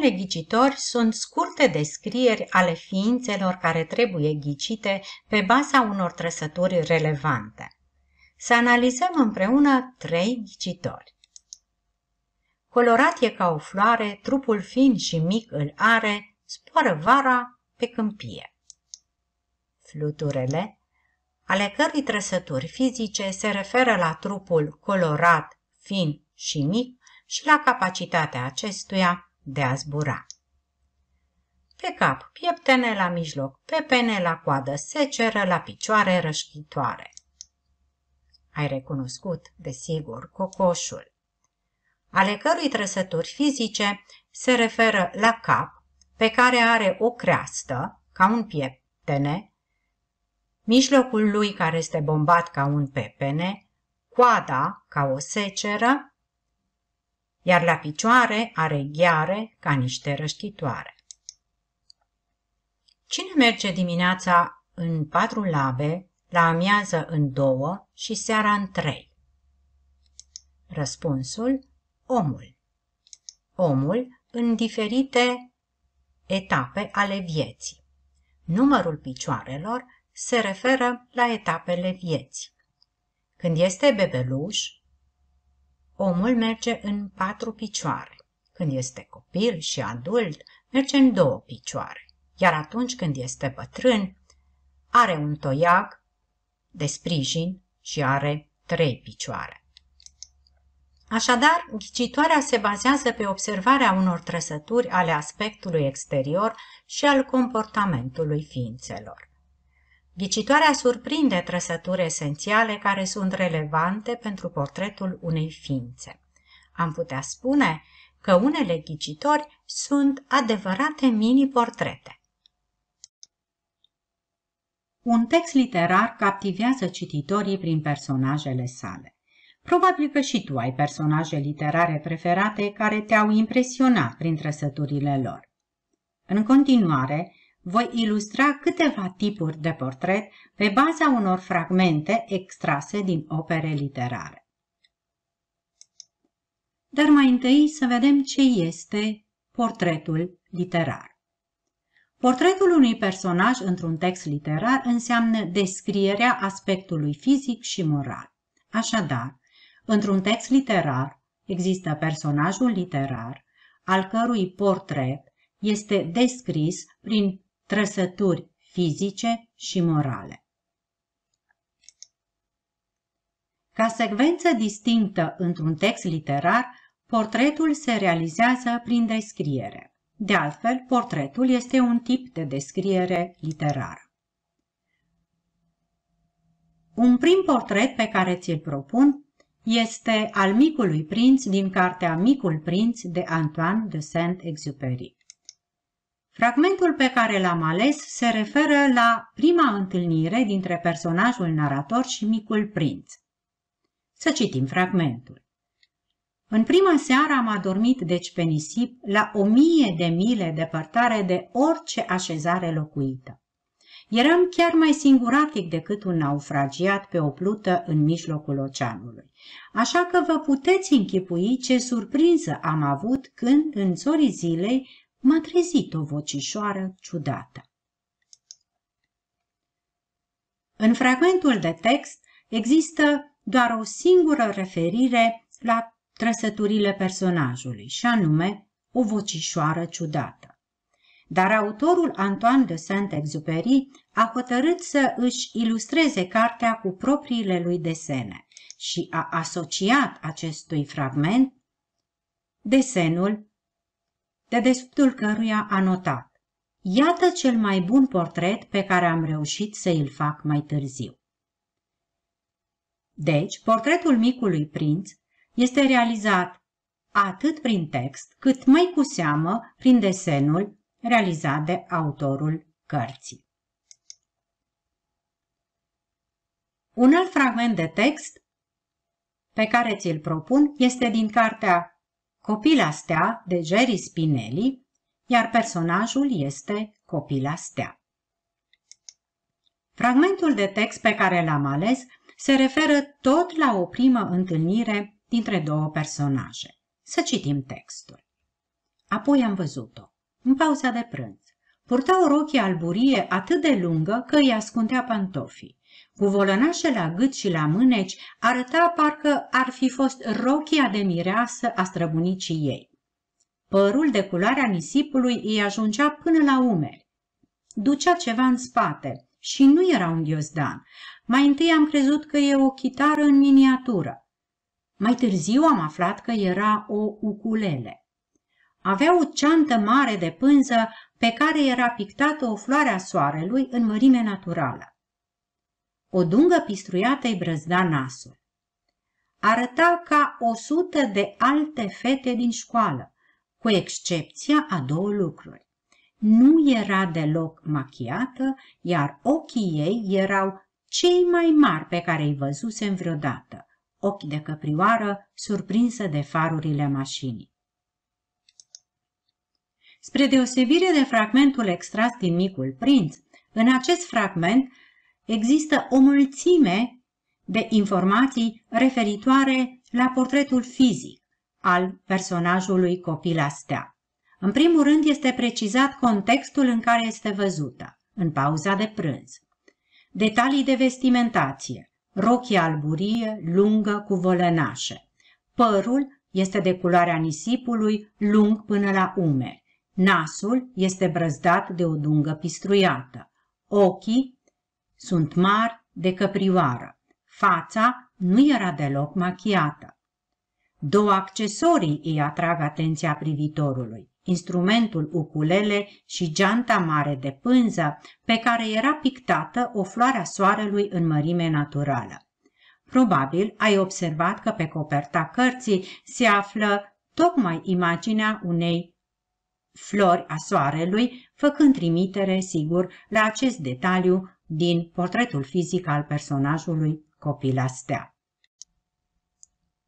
Cele Ghicitori sunt scurte descrieri ale ființelor care trebuie ghicite pe baza unor trăsături relevante. Să analizăm împreună trei ghicitori. Colorat e ca o floare, trupul fin și mic îl are, spoară vara pe câmpie. Fluturele, ale cărui trăsături fizice se referă la trupul colorat, fin și mic și la capacitatea acestuia de a zbura. Pe cap, pieptene la mijloc, pe pene la coadă, seceră la picioare rășchitoare. Ai recunoscut, desigur, cocoșul, ale cărui trăsături fizice se referă la cap, pe care are o creastă, ca un pieptene, mijlocul lui care este bombat ca un pepene, coada ca o seceră iar la picioare are gheare ca niște rășchitoare. Cine merge dimineața în patru labe, la amiază în două și seara în trei? Răspunsul, omul. Omul în diferite etape ale vieții. Numărul picioarelor se referă la etapele vieții. Când este bebeluș, Omul merge în patru picioare. Când este copil și adult, merge în două picioare. Iar atunci când este bătrân, are un toiac de sprijin și are trei picioare. Așadar, ghicitoarea se bazează pe observarea unor trăsături ale aspectului exterior și al comportamentului ființelor. Ghicitoarea surprinde trăsături esențiale care sunt relevante pentru portretul unei ființe. Am putea spune că unele ghicitori sunt adevărate mini-portrete. Un text literar captivează cititorii prin personajele sale. Probabil că și tu ai personaje literare preferate care te-au impresionat prin trăsăturile lor. În continuare, voi ilustra câteva tipuri de portret pe baza unor fragmente extrase din opere literare. Dar mai întâi să vedem ce este portretul literar. Portretul unui personaj într-un text literar înseamnă descrierea aspectului fizic și moral. Așadar, într-un text literar există personajul literar, al cărui portret este descris prin trăsături fizice și morale. Ca secvență distinctă într-un text literar, portretul se realizează prin descriere. De altfel, portretul este un tip de descriere literară. Un prim portret pe care ți-l propun este al micului prinț din cartea Micul prinț de Antoine de Saint-Exupéry. Fragmentul pe care l-am ales se referă la prima întâlnire dintre personajul narator și micul prinț. Să citim fragmentul. În prima seară am adormit deci pe nisip la o mie de mile departare de orice așezare locuită. Eram chiar mai singuratic decât un naufragiat pe o plută în mijlocul oceanului. Așa că vă puteți închipui ce surprinsă am avut când, în zorii zilei, m-a trezit o vocișoară ciudată. În fragmentul de text există doar o singură referire la trăsăturile personajului, și anume o vocișoară ciudată. Dar autorul Antoine de Saint-Exupéry a hotărât să își ilustreze cartea cu propriile lui desene și a asociat acestui fragment desenul de desubtul căruia a notat. Iată cel mai bun portret pe care am reușit să îl fac mai târziu. Deci, portretul micului prinț este realizat atât prin text, cât mai cu seamă prin desenul realizat de autorul cărții. Un alt fragment de text pe care ți-l propun este din cartea Copila stea de Jerry Spinelli, iar personajul este Copila stea. Fragmentul de text pe care l-am ales se referă tot la o primă întâlnire dintre două personaje. Să citim textul. Apoi am văzut-o, în pauza de prânz. Purta o rochie alburie atât de lungă că îi ascundea pantofii. Cu volănașe la gât și la mâneci, arăta parcă ar fi fost rochia de mireasă a străbunicii ei. Părul de culoarea nisipului îi ajungea până la umeri. Ducea ceva în spate și nu era un ghiozdan. Mai întâi am crezut că e o chitară în miniatură. Mai târziu am aflat că era o uculele. Avea o ceantă mare de pânză pe care era pictată o floare a soarelui în mărime naturală. O dungă pistruiată îi brăzda nasul. Arăta ca o sută de alte fete din școală, cu excepția a două lucruri. Nu era deloc machiată, iar ochii ei erau cei mai mari pe care îi văzusem vreodată, ochi de căprioară surprinsă de farurile mașinii. Spre deosebire de fragmentul extras din Micul Prinț, în acest fragment există o mulțime de informații referitoare la portretul fizic al personajului copila stea. În primul rând este precizat contextul în care este văzută, în pauza de prânz. Detalii de vestimentație, rochie alburie, lungă, cu volănașe. Părul este de culoarea nisipului, lung până la umeri. Nasul este brăzdat de o dungă pistruiată. Ochii sunt mari de căprioară. Fața nu era deloc machiată. Două accesorii îi atrag atenția privitorului, instrumentul uculele și geanta mare de pânză, pe care era pictată o floare a soarelui în mărime naturală. Probabil ai observat că pe coperta cărții se află tocmai imaginea unei flori a soarelui, făcând trimitere, sigur, la acest detaliu din portretul fizic al personajului Copila Stea.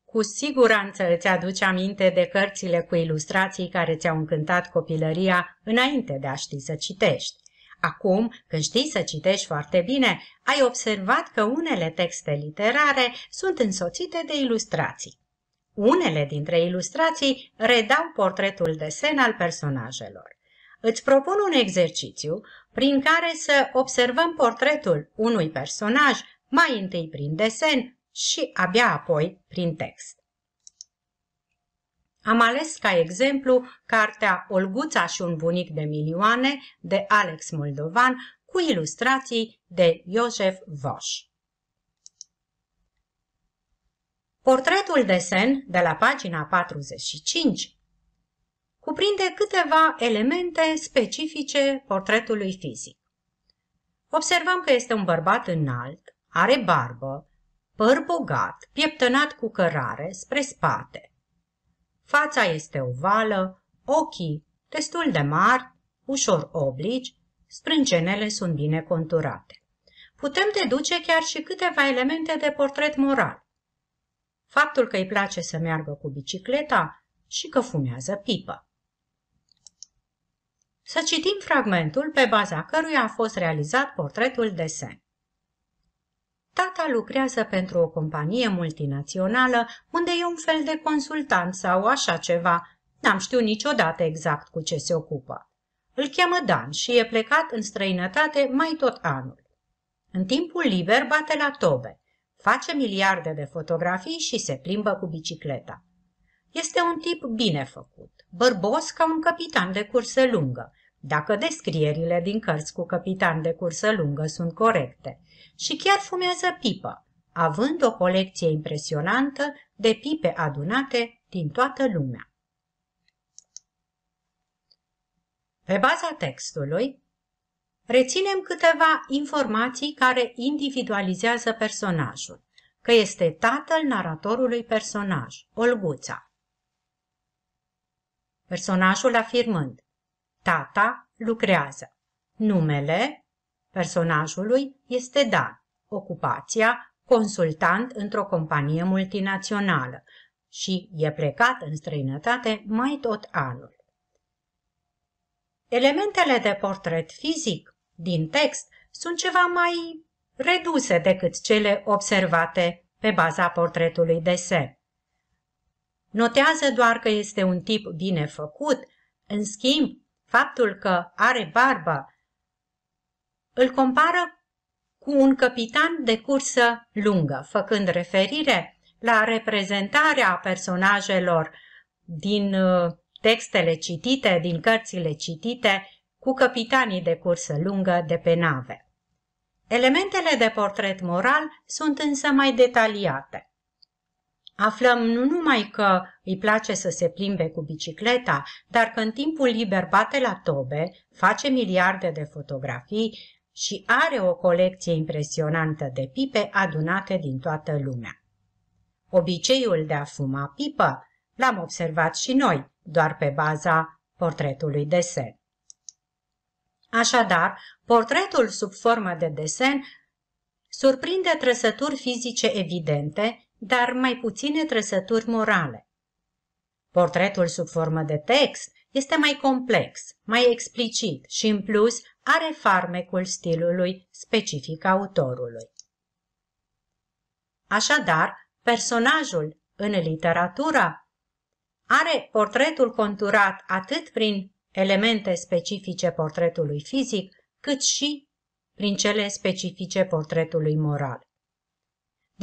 Cu siguranță îți aduce aminte de cărțile cu ilustrații care ți-au încântat copilăria înainte de a ști să citești. Acum, când știi să citești foarte bine, ai observat că unele texte literare sunt însoțite de ilustrații. Unele dintre ilustrații redau portretul desen al personajelor. Îți propun un exercițiu prin care să observăm portretul unui personaj mai întâi prin desen și abia apoi prin text. Am ales ca exemplu cartea Olguța și un bunic de milioane de Alex Moldovan cu ilustrații de Iosef Voș. Portretul desen de la pagina 45 cuprinde câteva elemente specifice portretului fizic. Observăm că este un bărbat înalt, are barbă, păr bogat, pieptănat cu cărare spre spate. Fața este ovală, ochii destul de mari, ușor oblici, sprâncenele sunt bine conturate. Putem deduce chiar și câteva elemente de portret moral. Faptul că îi place să meargă cu bicicleta și că fumează pipă. Să citim fragmentul pe baza căruia a fost realizat portretul desen. Tata lucrează pentru o companie multinațională unde e un fel de consultant sau așa ceva. N-am știut niciodată exact cu ce se ocupă. Îl cheamă Dan și e plecat în străinătate mai tot anul. În timpul liber bate la tobe, face miliarde de fotografii și se plimbă cu bicicleta. Este un tip bine făcut, bărbos ca un capitan de cursă lungă dacă descrierile din cărți cu capitan de cursă lungă sunt corecte, și chiar fumează pipă, având o colecție impresionantă de pipe adunate din toată lumea. Pe baza textului, reținem câteva informații care individualizează personajul, că este tatăl naratorului personaj, Olguța. Personajul afirmând, Tata lucrează. Numele personajului este Dan. Ocupația consultant într-o companie multinațională și e plecat în străinătate mai tot anul. Elementele de portret fizic din text sunt ceva mai reduse decât cele observate pe baza portretului de se. Notează doar că este un tip bine făcut, în schimb, faptul că are barbă, îl compară cu un capitan de cursă lungă, făcând referire la reprezentarea personajelor din uh, textele citite, din cărțile citite, cu capitanii de cursă lungă de pe nave. Elementele de portret moral sunt însă mai detaliate. Aflăm nu numai că îi place să se plimbe cu bicicleta, dar că în timpul liber bate la tobe, face miliarde de fotografii și are o colecție impresionantă de pipe adunate din toată lumea. Obiceiul de a fuma pipă l-am observat și noi, doar pe baza portretului de desen. Așadar, portretul sub formă de desen surprinde trăsături fizice evidente dar mai puține trăsături morale. Portretul sub formă de text este mai complex, mai explicit și, în plus, are farmecul stilului specific autorului. Așadar, personajul în literatura are portretul conturat atât prin elemente specifice portretului fizic, cât și prin cele specifice portretului moral.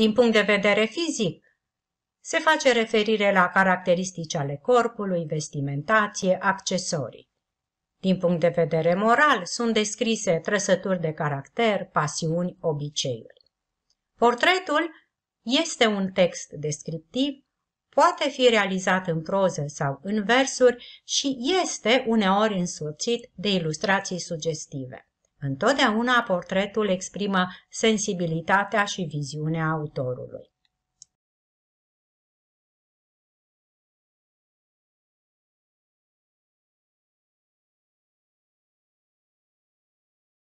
Din punct de vedere fizic, se face referire la caracteristici ale corpului, vestimentație, accesorii. Din punct de vedere moral, sunt descrise trăsături de caracter, pasiuni, obiceiuri. Portretul este un text descriptiv, poate fi realizat în proză sau în versuri și este uneori însoțit de ilustrații sugestive. Întotdeauna portretul exprimă sensibilitatea și viziunea autorului.